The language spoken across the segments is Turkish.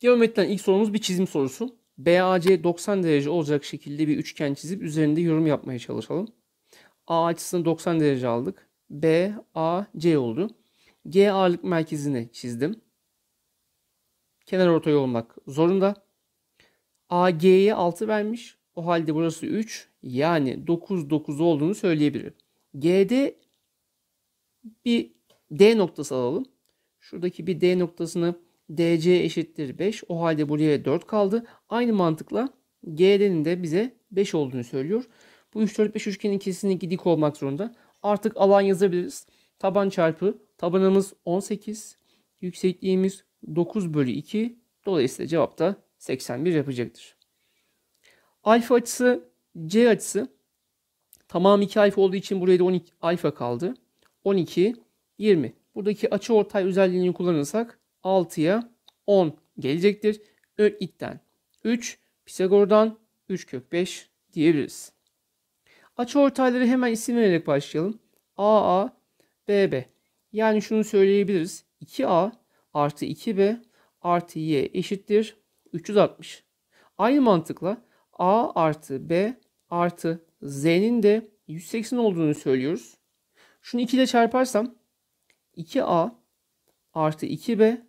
Geometriden ilk sorumuz bir çizim sorusu. BAC 90 derece olacak şekilde bir üçgen çizip üzerinde yorum yapmaya çalışalım. A açısını 90 derece aldık. B, A, C oldu. G ağırlık merkezini çizdim. Kenar ortay olmak zorunda. A, G'ye 6 vermiş. O halde burası 3. Yani 9, 9 olduğunu söyleyebilirim. G'de bir D noktası alalım. Şuradaki bir D noktasını DC eşittir 5. O halde buraya 4 kaldı. Aynı mantıkla GD'nin de bize 5 olduğunu söylüyor. Bu 3, 4, 5 üçgenin kesinlikle dik olmak zorunda. Artık alan yazabiliriz. Taban çarpı tabanımız 18. Yüksekliğimiz 9 bölü 2. Dolayısıyla cevap da 81 yapacaktır. Alfa açısı C açısı tamam 2 alfa olduğu için buraya da 12 alfa kaldı. 12, 20. Buradaki açı ortay özelliğini kullanırsak 6'ya 10 gelecektir. İtten 3, Pisagor'dan 3 kök 5 diyebiliriz. Açı ortayları hemen isim vererek başlayalım. AA, BB. Yani şunu söyleyebiliriz. 2A artı 2B artı Y eşittir 360. Aynı mantıkla A artı B artı Z'nin de 180 olduğunu söylüyoruz. Şunu 2 ile çarparsam 2A artı 2B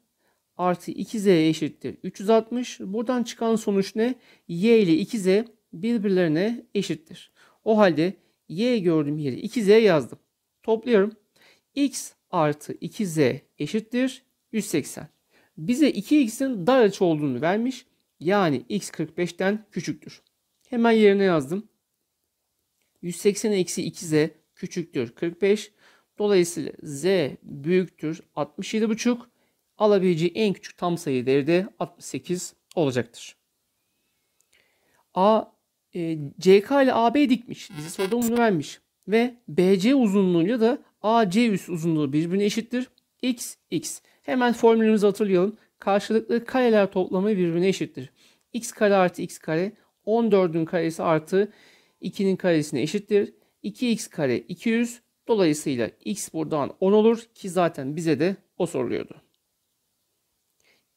artı 2 z eşittir 360. Buradan çıkan sonuç ne? y ile 2z birbirlerine eşittir. O halde y gördüğüm yeri 2z yazdım. Topluyorum. x artı 2z eşittir 180. Bize 2x'in dar açı olduğunu vermiş. Yani x 45'ten küçüktür. Hemen yerine yazdım. 180 eksi 2z küçüktür 45. Dolayısıyla z büyüktür 67,5 alabileceği en küçük tam sayı değeri de 68 olacaktır. A, e, CK ile AB dikmiş. Bize soruda bunu vermiş. Ve BC uzunluğuyla da AC üst uzunluğu birbirine eşittir. X, X. Hemen formülümüzü hatırlayalım. Karşılıklı kareler toplamı birbirine eşittir. X kare artı X kare 14'ün karesi artı 2'nin karesine eşittir. 2x kare 200 dolayısıyla x buradan 10 olur ki zaten bize de o soruluyordu.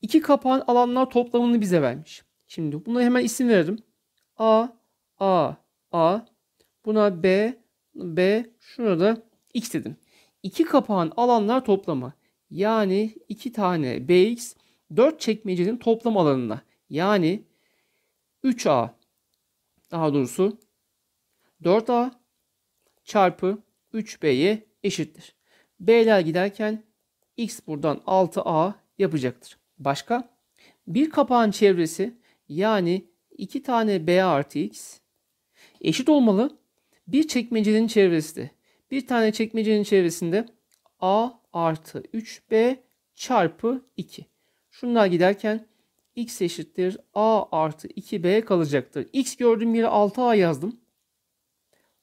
İki kapağın alanlar toplamını bize vermiş. Şimdi buna hemen isim verelim. A, A, A. Buna B, B. Şuna da X dedim. İki kapağın alanlar toplamı. Yani iki tane BX dört çekmecenin toplam alanına. Yani 3A daha doğrusu 4A çarpı 3B'ye eşittir. B'ler giderken X buradan 6A yapacaktır. Başka? Bir kapağın çevresi yani 2 tane B artı X eşit olmalı. Bir çekmecenin çevresi de. Bir tane çekmecenin çevresinde A artı 3B çarpı 2. Şunlar giderken x eşittir a artı 2b kalacaktır. x gördüğüm yere 6a yazdım.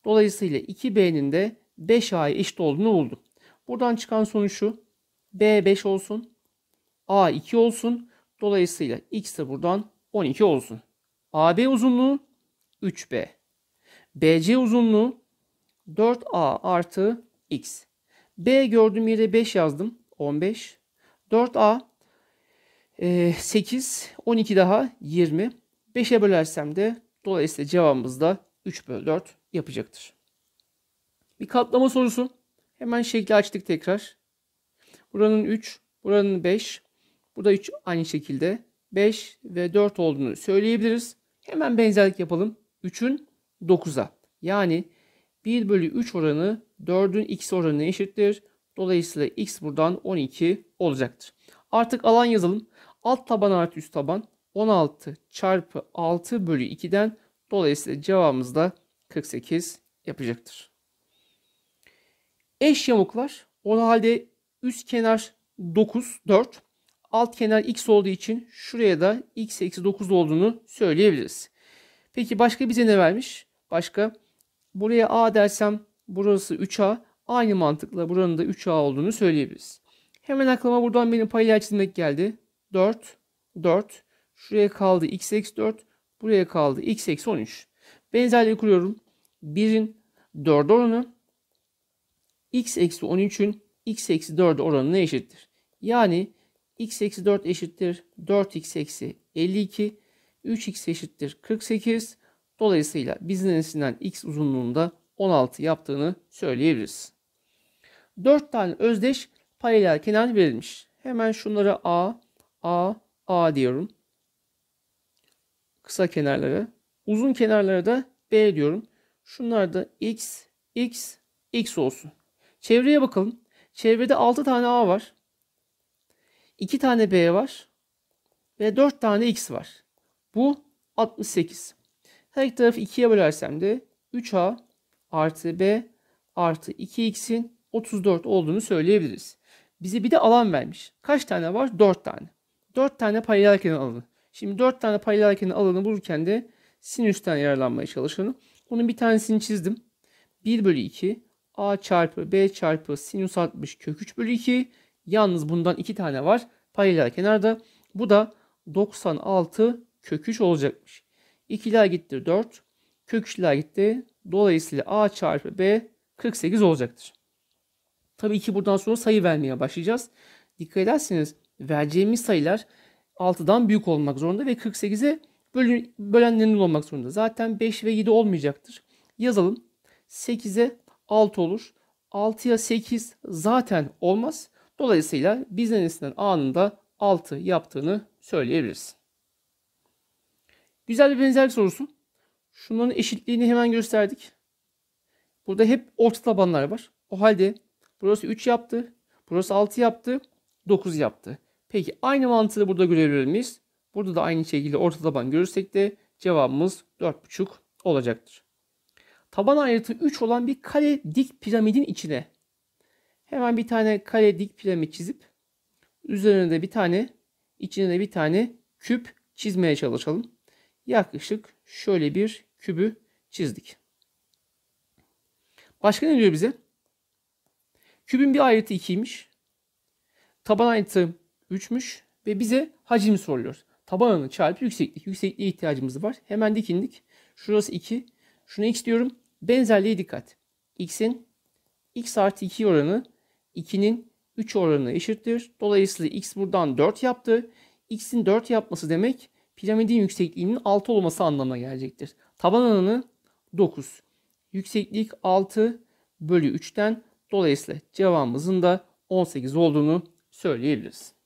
Dolayısıyla 2b'nin de 5a'ya eşit olduğunu buldum. Buradan çıkan sonuç şu. b 5 olsun. A 2 olsun. Dolayısıyla x de buradan 12 olsun. AB uzunluğu 3B. BC uzunluğu 4A artı x. B gördüğüm yere 5 yazdım. 15. 4A 8, 12 daha 20. 5'e bölersem de dolayısıyla cevabımız da 3 bölü 4 yapacaktır. Bir katlama sorusu. Hemen şekli açtık tekrar. Buranın 3, buranın 5, Burada 3 aynı şekilde 5 ve 4 olduğunu söyleyebiliriz. Hemen benzerlik yapalım. 3'ün 9'a. Yani 1 bölü 3 oranı 4'ün x oranına eşittir. Dolayısıyla x buradan 12 olacaktır. Artık alan yazalım. Alt taban artı üst taban 16 çarpı 6 bölü 2'den dolayısıyla cevabımız da 48 yapacaktır. Eş yamuklar o halde üst kenar 9, 4 alt kenar x olduğu için şuraya da x eksi 9 olduğunu söyleyebiliriz. Peki başka bize ne vermiş? Başka buraya a dersem burası 3a. Aynı mantıkla buranın da 3a olduğunu söyleyebiliriz. Hemen aklıma buradan benim paralel çizmek geldi. 4, 4. Şuraya kaldı x eksi 4. Buraya kaldı x eksi 13. Benzerliği kuruyorum. 1'in 4 oranı x eksi 13'ün x eksi 4 oranına eşittir. Yani x eksi 4 eşittir 4x eksi 52. 3x eşittir 48. Dolayısıyla bizden enesinden x uzunluğunda 16 yaptığını söyleyebiliriz. 4 tane özdeş paralel kenar verilmiş. Hemen şunları A, A, A diyorum. Kısa kenarları, Uzun kenarları da B diyorum. Şunlar da X, X, X olsun. Çevreye bakalım. Çevrede 6 tane A var. 2 tane B var ve 4 tane X var. Bu 68. Her iki tarafı 2'ye bölersem de 3A artı B artı 2X'in 34 olduğunu söyleyebiliriz. Bize bir de alan vermiş. Kaç tane var? 4 tane. 4 tane paralel kenar alanı. Şimdi 4 tane paralel kenar alanı bulurken de sinüsten yararlanmaya çalışalım. Bunun bir tanesini çizdim. 1 bölü 2 A çarpı B çarpı sinüs 60 kök 3 bölü 2 Yalnız bundan 2 tane var. Paylar kenarda. Bu da 96 kök 3 olacakmış. 2'ler gitti 4. Kök 3'ler gitti. Dolayısıyla A çarpı B 48 olacaktır. Tabii ki buradan sonra sayı vermeye başlayacağız. Dikkat ederseniz vereceğimiz sayılar 6'dan büyük olmak zorunda ve 48'e bölenlerin olmak zorunda. Zaten 5 ve 7 olmayacaktır. Yazalım. 8'e 6 olur. 6'ya 8 zaten olmaz. Dolayısıyla bizden anında 6 yaptığını söyleyebiliriz. Güzel bir benzerlik sorusu. Şunların eşitliğini hemen gösterdik. Burada hep orta tabanlar var. O halde burası 3 yaptı, burası 6 yaptı, 9 yaptı. Peki aynı mantığı burada görebilir miyiz? Burada da aynı şekilde orta taban görürsek de cevabımız 4,5 olacaktır. Taban ayrıtı 3 olan bir kare dik piramidin içine Hemen bir tane kare dik piramit çizip üzerine de bir tane içine de bir tane küp çizmeye çalışalım. Yaklaşık şöyle bir kübü çizdik. Başka ne diyor bize? Kübün bir ayrıtı 2'ymiş. Taban ayrıtı 3'müş ve bize hacim soruluyor. Taban çarpı yükseklik. Yüksekliğe ihtiyacımız var. Hemen dikindik. Şurası 2. Şunu x diyorum. Benzerliğe dikkat. x'in x artı 2 oranı 2'nin 3 oranına eşittir. Dolayısıyla x buradan 4 yaptı. x'in 4 yapması demek piramidin yüksekliğinin 6 olması anlamına gelecektir. Taban alanı 9. Yükseklik 6 bölü 3'ten dolayısıyla cevabımızın da 18 olduğunu söyleyebiliriz.